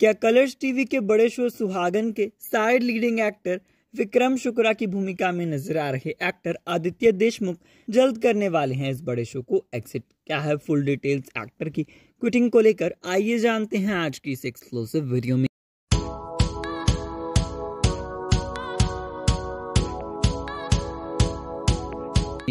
क्या colours TV के बड़े शो सुहागन के side leading actor Vikram Shukla की भूमिका में नजर आ रहे एक्टर आदित्य देशमुख जल्द करने वाले हैं इस बड़े शो को एग्जिट क्या है फुल डिटेल्स एक्टर की क्विटिंग को लेकर आइए जानते हैं आज की इस एक्सक्लूसिव वीडियो में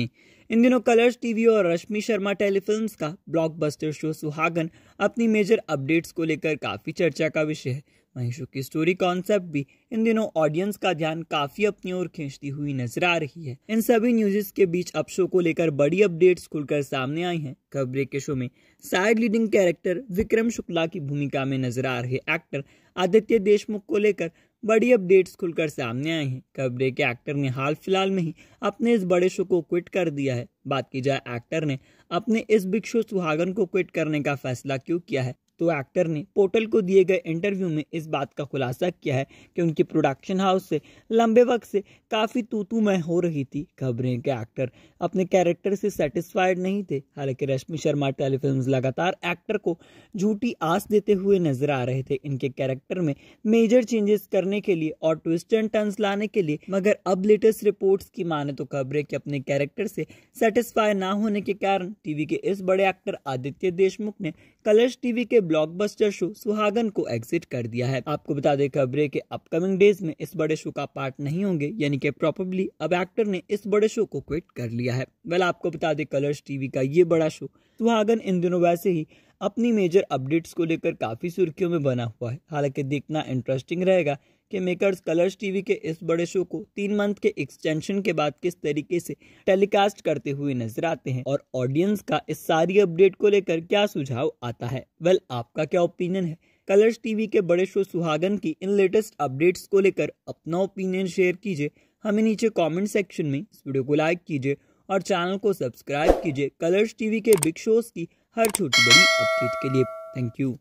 इन दिनों कलर्स टीवी और रश्मि शर्मा टेलीफिल्म्स का ब्लॉकबस्टर शो सुहागन अपनी मेजर अपडेट्स को लेकर काफी चर्चा का विषय है महेश की स्टोरी कॉन्सेप्ट भी इन दिनों ऑडियंस का ध्यान काफी अपनी ओर खींचती हुई नजर आ रही है इन सभी न्यूज के बीच अब शो को लेकर बड़ी अपडेट्स खुलकर सामने आई हैं खबरें के शो में side leading character Vikram Shukla की भूमिका में नजर आ रहे एक्टर आदित्य देशमुख को लेकर बड़ी अपडेट्स खुलकर सामने आई हैं खबरें के एक्टर ने हाल फिलहाल में ही अपने इस बड़े शो को क्विट कर दिया है बात की जाए एक्टर ने अपने इस बिग शो सुहागन को क्विट करने का फैसला क्यों किया है तो एक्टर ने पोर्टल को दिए गए इंटरव्यू में इस बात का खुलासा किया है कि उनकी प्रोडक्शन हाउस से लंबे वक्त से काफ़ी तो तू मैं हो रही थी खबरें के एक्टर अपने कैरेक्टर से सेटिस्फाइड नहीं थे हालांकि रश्मि शर्मा टेलीफिल्म लगातार एक्टर को झूठी आस देते हुए नजर आ रहे थे इनके कैरेक्टर में मेजर चेंजेस करने के लिए और ट्विस्ट एंड टर्न्स लाने के लिए मगर अब लेटेस्ट रिपोर्ट्स की माने तो खबरें कि अपने कैरेक्टर से सेटिस्फाई ना होने के कारण टीवी के इस बड़े एक्टर आदित्य देशमुख ने कलर्स टीवी के ब्लॉकबस्टर शो सुहागन को एग्जिट कर दिया है आपको बता दें खबरे के अपकमिंग डेज में इस बड़े शो का पार्ट नहीं होंगे यानी कि प्रॉपरली अब एक्टर ने इस बड़े शो को क्विट कर लिया है वेल आपको बता दें कलर्स टीवी का ये बड़ा शो सुहागन इन दिनों वैसे ही अपनी मेजर अपडेट्स को लेकर काफी सुर्खियों में बना हुआ है हालांकि देखना इंटरेस्टिंग रहेगा कि मेकर्स कलर्स टीवी के इस बड़े शो को तीन मंथ के एक्सटेंशन के बाद किस तरीके से टेलीकास्ट करते हुए नजर आते हैं और ऑडियंस का इस सारी अपडेट को लेकर क्या सुझाव आता है वेल आपका क्या ओपिनियन है कलर्स टीवी के बड़े शो सुहागन की इन लेटेस्ट अपडेट्स को लेकर अपना ओपिनियन शेयर कीजिए हमें नीचे कमेंट सेक्शन में इस वीडियो को लाइक कीजिए और चैनल को सब्सक्राइब कीजिए कलर्स टीवी के बिग शोज की हर छोटी बड़ी अपडेट के लिए थैंक यू